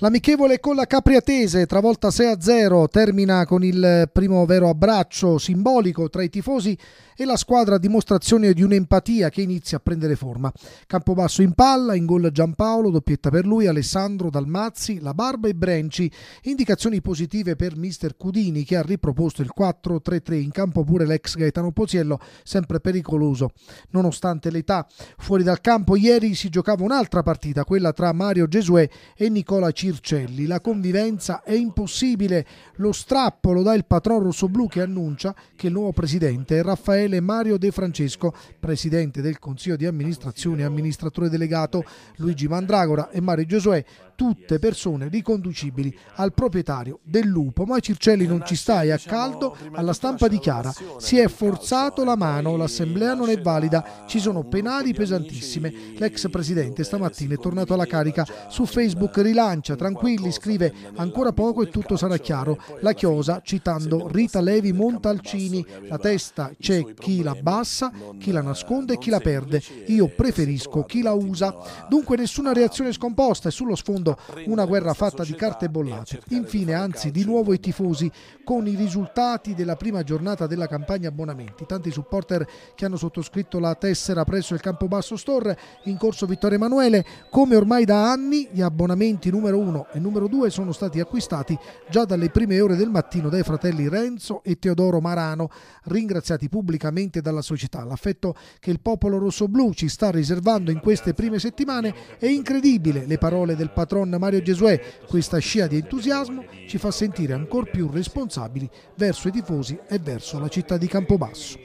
L'amichevole con la Capriatese, travolta 6-0, termina con il primo vero abbraccio simbolico tra i tifosi e la squadra dimostrazione di un'empatia che inizia a prendere forma. Campobasso in palla, in gol Giampaolo, doppietta per lui, Alessandro Dalmazzi, La Barba e Brenci, indicazioni positive per mister Cudini che ha riproposto il 4-3-3 in campo pure l'ex Gaetano Poziello, sempre pericoloso. Nonostante l'età, fuori dal campo ieri si giocava un'altra partita, quella tra Mario Gesuè e Nicola Cini Circelli. La convivenza è impossibile. Lo strappo lo dà il patron rossoblù che annuncia che il nuovo presidente è Raffaele Mario De Francesco, presidente del Consiglio di amministrazione e amministratore delegato. Luigi Mandragora e Mario Giosuè tutte persone riconducibili al proprietario del lupo, ma Circelli non ci stai a diciamo, caldo alla stampa dichiara si è diciamo, forzato la mano, l'assemblea non è valida, ci sono penali pesantissime. L'ex presidente stamattina è tornato alla carica su Facebook rilancia, tranquilli, scrive ancora poco e tutto sarà chiaro. La Chiosa, citando Rita Levi Montalcini, la testa c'è chi la bassa, chi la nasconde e chi la perde. Io preferisco chi la usa. Dunque nessuna reazione scomposta e sullo sfondo giocando una guerra fatta di carte bollate. Infine, anzi, di nuovo i tifosi con i risultati della prima giornata della campagna abbonamenti. Tanti supporter che hanno sottoscritto la tessera presso il Campo Basso Store in corso Vittorio Emanuele. Come ormai da anni, gli abbonamenti numero 1 e numero 2 sono stati acquistati già dalle prime ore del mattino dai fratelli Renzo e Teodoro Marano, ringraziati pubblicamente dalla società. L'affetto che il popolo rosso-blu ci sta riservando in queste prime settimane è incredibile. Le parole del patrono patron Mario Gesuè, questa scia di entusiasmo ci fa sentire ancora più responsabili verso i tifosi e verso la città di Campobasso.